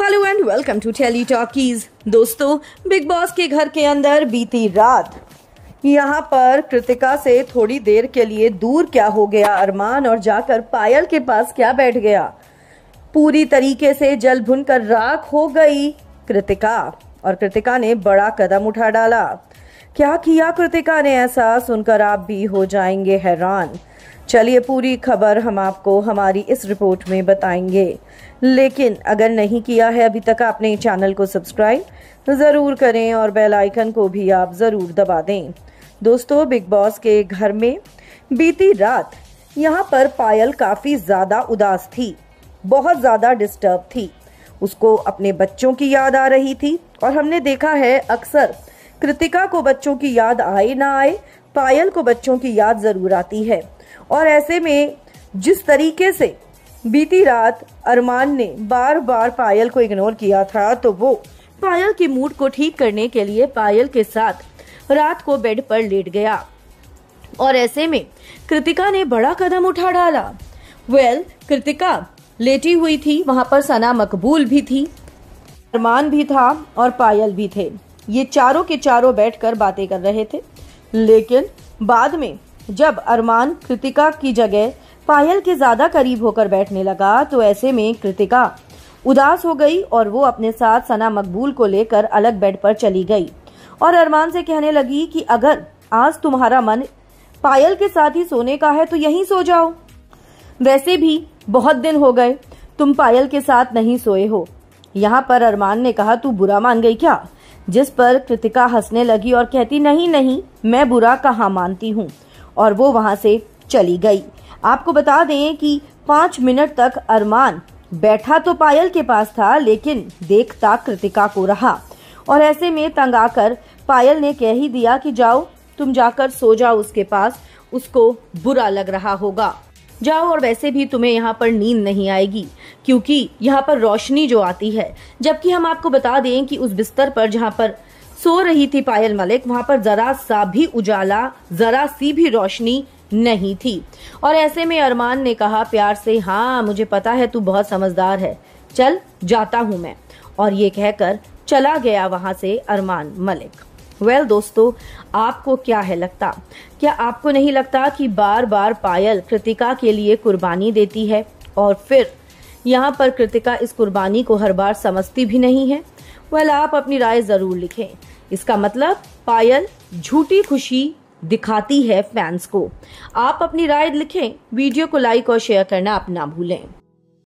hello and welcome to Tele Talkies दोस्तों Bigg Boss के घर के अंदर बीती रात यहाँ पर कृतिका से थोड़ी देर के लिए दूर क्या हो गया अरमान और जाकर पायल के पास क्या बैठ गया पूरी तरीके से जल भुन कर राख हो गई कृतिका और कृतिका ने बड़ा कदम उठा डाला क्या किया कृतिका ने ऐसा सुनकर आप भी हो जाएंगे हैरान चलिए पूरी खबर हम आपको हमारी इस रिपोर्ट में बताएंगे लेकिन अगर नहीं किया है अभी तक आपने चैनल को सब्सक्राइब ज़रूर करें और बेल आइकन को भी आप ज़रूर दबा दें दोस्तों बिग बॉस के घर में बीती रात यहाँ पर पायल काफ़ी ज़्यादा उदास थी बहुत ज़्यादा डिस्टर्ब थी उसको अपने बच्चों की याद आ रही थी और हमने देखा है अक्सर कृतिका को बच्चों की याद आए ना आए पायल को बच्चों की याद ज़रूर आती है और ऐसे में जिस तरीके से बीती रात अरमान ने बार बार पायल को इग्नोर किया था तो वो पायल के मूड को ठीक करने के लिए पायल के साथ रात को बेड पर लेट गया और ऐसे में कृतिका ने बड़ा कदम उठा डाला वेल well, कृतिका लेटी हुई थी वहां पर सना मकबूल भी थी अरमान भी था और पायल भी थे ये चारों के चारों बैठकर बातें कर रहे थे लेकिन बाद में जब अरमान कृतिका की जगह पायल के ज्यादा करीब होकर बैठने लगा तो ऐसे में कृतिका उदास हो गई और वो अपने साथ सना मकबूल को लेकर अलग बेड पर चली गई और अरमान से कहने लगी कि अगर आज तुम्हारा मन पायल के साथ ही सोने का है तो यहीं सो जाओ वैसे भी बहुत दिन हो गए तुम पायल के साथ नहीं सोए हो यहाँ पर अरमान ने कहा तू बुरा मान गई क्या जिस पर कृतिका हंसने लगी और कहती नहीं नहीं मैं बुरा कहा मानती हूँ और वो वहां से चली गई आपको बता दें कि पांच मिनट तक अरमान बैठा तो पायल के पास था लेकिन देखता कृतिका को रहा और ऐसे में तंग आकर पायल ने कह ही दिया कि जाओ तुम जाकर सो जाओ उसके पास उसको बुरा लग रहा होगा जाओ और वैसे भी तुम्हें यहाँ पर नींद नहीं आएगी क्योंकि यहाँ पर रोशनी जो आती है जबकि हम आपको बता दें कि उस बिस्तर पर जहाँ पर सो रही थी पायल मलिक वहां पर जरा सा भी उजाला जरा सी भी रोशनी नहीं थी और ऐसे में अरमान ने कहा प्यार से हाँ मुझे पता है तू बहुत समझदार है चल जाता हूँ मैं और ये कहकर चला गया वहां से अरमान मलिक वेल well, दोस्तों आपको क्या है लगता क्या आपको नहीं लगता कि बार बार पायल कृतिका के लिए कुर्बानी देती है और फिर यहाँ पर कृतिका इस कुर्बानी को हर बार समझती भी नहीं है वेल well, आप अपनी राय ज़रूर लिखें इसका मतलब पायल झूठी खुशी दिखाती है फैंस को आप अपनी राय लिखें वीडियो को लाइक और शेयर करना आप ना भूलें